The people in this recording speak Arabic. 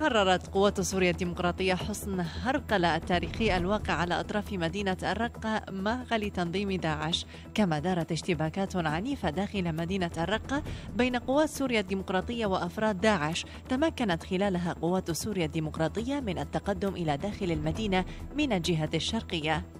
قررت قوات سوريا الديمقراطية حصن هرقلة التاريخي الواقع على أطراف مدينة الرقة مع لتنظيم داعش كما دارت اشتباكات عنيفة داخل مدينة الرقة بين قوات سوريا الديمقراطية وأفراد داعش تمكنت خلالها قوات سوريا الديمقراطية من التقدم إلى داخل المدينة من الجهة الشرقية